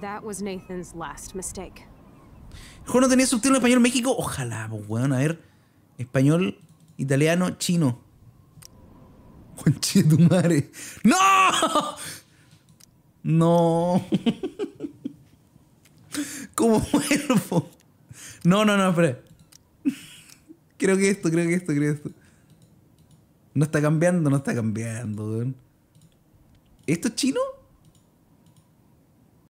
That was Nathan's last mistake. El no tenía subtítulos en español México. Ojalá, pues, weón. a ver. Español, italiano, chino. Conche tu madre. ¡No! No. ¿Cómo muerto? No, no, no, espera. Creo que esto, creo que esto, creo que esto. No está cambiando, no está cambiando, weón. ¿Esto es chino?